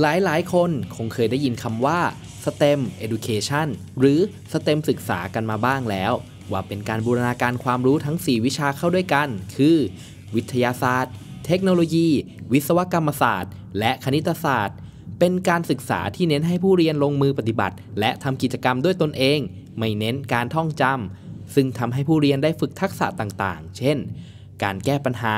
หลายหลายคนคงเคยได้ยินคำว่า STEM Education หรือ STEM ศึกษากันมาบ้างแล้ว ว่าเป็นการบูรณาการความรู้ทั้ง 4 วิชาเข้าด้วยกัน คือ วิทยาศาสตร์ เทคโนโลยี วิศวกรรมศาสตร์ และคณิตศาสตร์ เป็นการศึกษาที่เน้นให้ผู้เรียนลงมือปฏิบัติ และทำกิจกรรมด้วยตนเอง ไม่เน้นการท่องจำ ซึ่งทำให้ผู้เรียนได้ฝึกทักษะต่างๆ เช่น การแก้ปัญหา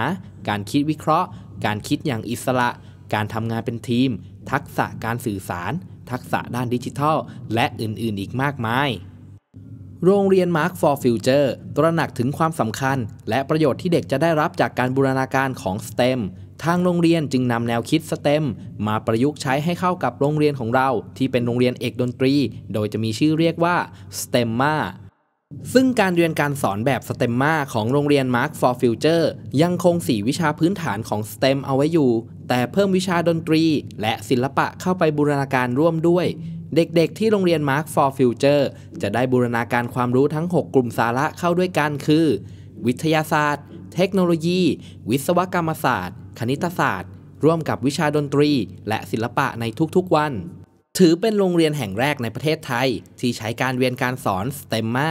การคิดวิเคราะห์ การคิดอย่างอิสระการทำงานเป็นทีม ทักษะการสื่อสาร ทักษะด้านดิจิทัล และอื่น ๆอีกมากมาย โรงเรียน Mark for Future ตระหนักถึงความสำคัญ และประโยชน์ที่เด็กจะได้รับจากการบูรณาการของ STEM ทางโรงเรียนจึงนำแนวคิด STEM มาประยุกต์ใช้ให้เข้ากับโรงเรียนของเรา ที่เป็นโรงเรียนเอกดนตรีโดยจะมีชื่อเรียกว่า STEMMA ซึ่งการเรียนการสอนแบบสเตมมาของโรงเรียน Mark for Future ยังคงสีวิชาพื้นฐานของสเตมเอาไว้อยู่ แต่เพิ่มวิชาดนตรี และศิลปะเข้าไปบูรณาการร่วมด้วย เด็กๆ ที่โรงเรียน Mark for Future จะได้บูรณาการความรู้ทั้ง 6 กลุ่มสาระเข้าด้วยกันคือ วิทยาศาสตร์ เทคโนโลยี วิศวกรรมศาสตร์ คณิตศาสตร์ ร่วมกับวิชาดนตรี และศิลปะในทุกๆวันถือเป็นโรงเรียนแห่งแรกในประเทศไทย ที่ใช้การเรียนการสอนสเตมมา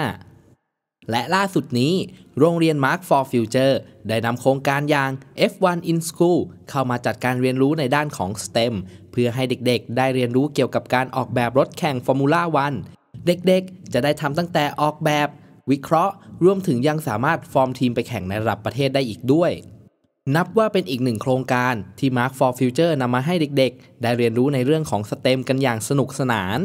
และล่าสุดนี้ โรงเรียน Mark for Future ได้นำโครงการอย่าง F1 in School เข้ามาจัดการเรียนรู้ในด้านของ STEM เพื่อให้เด็กๆ ได้เรียนรู้เกี่ยวกับการออกแบบรถแข่ง Formula 1 เด็กๆ จะได้ทำตั้งแต่ออกแบบวิเคราะห์ รวมถึงยังสามารถฟอร์มทีมไปแข่งในระดับประเทศได้อีกด้วยนับว่าเป็นอีกหนึ่งโครงการที่ Mark for Future นำมาให้เด็กๆ ได้เรียนรู้ในเรื่องของสเต็มกันอย่างสนุกสนาน